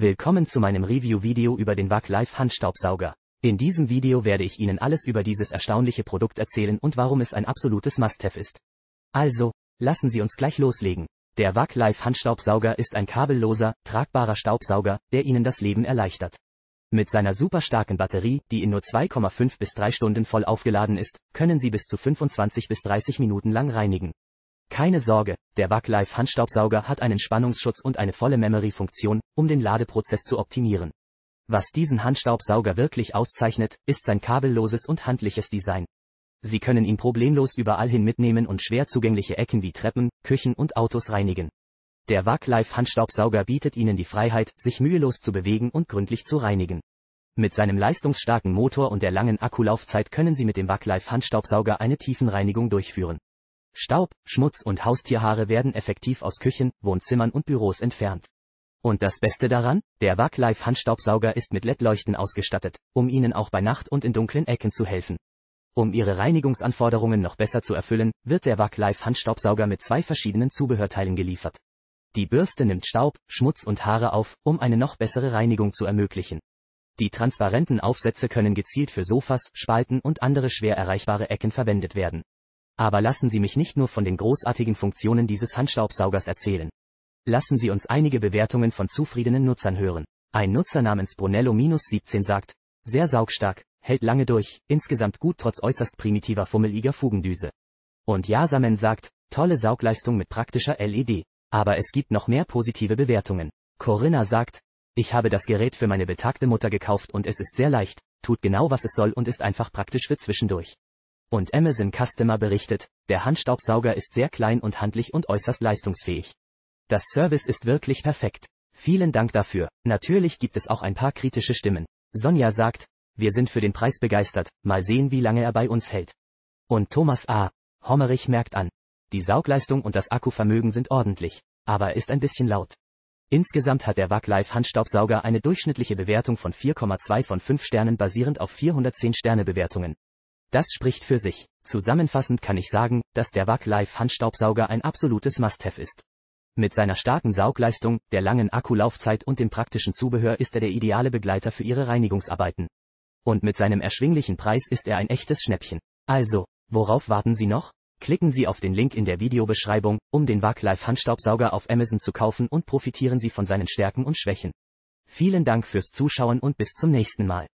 Willkommen zu meinem Review-Video über den WAC Life Handstaubsauger. In diesem Video werde ich Ihnen alles über dieses erstaunliche Produkt erzählen und warum es ein absolutes Must-Have ist. Also, lassen Sie uns gleich loslegen. Der WAC Life Handstaubsauger ist ein kabelloser, tragbarer Staubsauger, der Ihnen das Leben erleichtert. Mit seiner superstarken Batterie, die in nur 2,5 bis 3 Stunden voll aufgeladen ist, können Sie bis zu 25 bis 30 Minuten lang reinigen. Keine Sorge, der Backlife Handstaubsauger hat einen Spannungsschutz und eine volle Memory-Funktion, um den Ladeprozess zu optimieren. Was diesen Handstaubsauger wirklich auszeichnet, ist sein kabelloses und handliches Design. Sie können ihn problemlos überall hin mitnehmen und schwer zugängliche Ecken wie Treppen, Küchen und Autos reinigen. Der Waglife Handstaubsauger bietet Ihnen die Freiheit, sich mühelos zu bewegen und gründlich zu reinigen. Mit seinem leistungsstarken Motor und der langen Akkulaufzeit können Sie mit dem Waglife Handstaubsauger eine Tiefenreinigung durchführen. Staub, Schmutz und Haustierhaare werden effektiv aus Küchen, Wohnzimmern und Büros entfernt. Und das Beste daran, der Waglife Handstaubsauger ist mit LED-Leuchten ausgestattet, um Ihnen auch bei Nacht und in dunklen Ecken zu helfen. Um Ihre Reinigungsanforderungen noch besser zu erfüllen, wird der Waglife Handstaubsauger mit zwei verschiedenen Zubehörteilen geliefert. Die Bürste nimmt Staub, Schmutz und Haare auf, um eine noch bessere Reinigung zu ermöglichen. Die transparenten Aufsätze können gezielt für Sofas, Spalten und andere schwer erreichbare Ecken verwendet werden. Aber lassen Sie mich nicht nur von den großartigen Funktionen dieses Handstaubsaugers erzählen. Lassen Sie uns einige Bewertungen von zufriedenen Nutzern hören. Ein Nutzer namens Brunello-17 sagt, sehr saugstark, hält lange durch, insgesamt gut trotz äußerst primitiver fummeliger Fugendüse. Und Yasamen sagt, tolle Saugleistung mit praktischer LED. Aber es gibt noch mehr positive Bewertungen. Corinna sagt, ich habe das Gerät für meine betagte Mutter gekauft und es ist sehr leicht, tut genau was es soll und ist einfach praktisch für zwischendurch. Und Amazon Customer berichtet, der Handstaubsauger ist sehr klein und handlich und äußerst leistungsfähig. Das Service ist wirklich perfekt. Vielen Dank dafür. Natürlich gibt es auch ein paar kritische Stimmen. Sonja sagt, wir sind für den Preis begeistert, mal sehen, wie lange er bei uns hält. Und Thomas A. Hommerich merkt an. Die Saugleistung und das Akkuvermögen sind ordentlich, aber ist ein bisschen laut. Insgesamt hat der Waglife Handstaubsauger eine durchschnittliche Bewertung von 4,2 von 5 Sternen basierend auf 410 Sterne Bewertungen. Das spricht für sich. Zusammenfassend kann ich sagen, dass der WAC Live Handstaubsauger ein absolutes Must-Have ist. Mit seiner starken Saugleistung, der langen Akkulaufzeit und dem praktischen Zubehör ist er der ideale Begleiter für Ihre Reinigungsarbeiten. Und mit seinem erschwinglichen Preis ist er ein echtes Schnäppchen. Also, worauf warten Sie noch? Klicken Sie auf den Link in der Videobeschreibung, um den WAC Live Handstaubsauger auf Amazon zu kaufen und profitieren Sie von seinen Stärken und Schwächen. Vielen Dank fürs Zuschauen und bis zum nächsten Mal.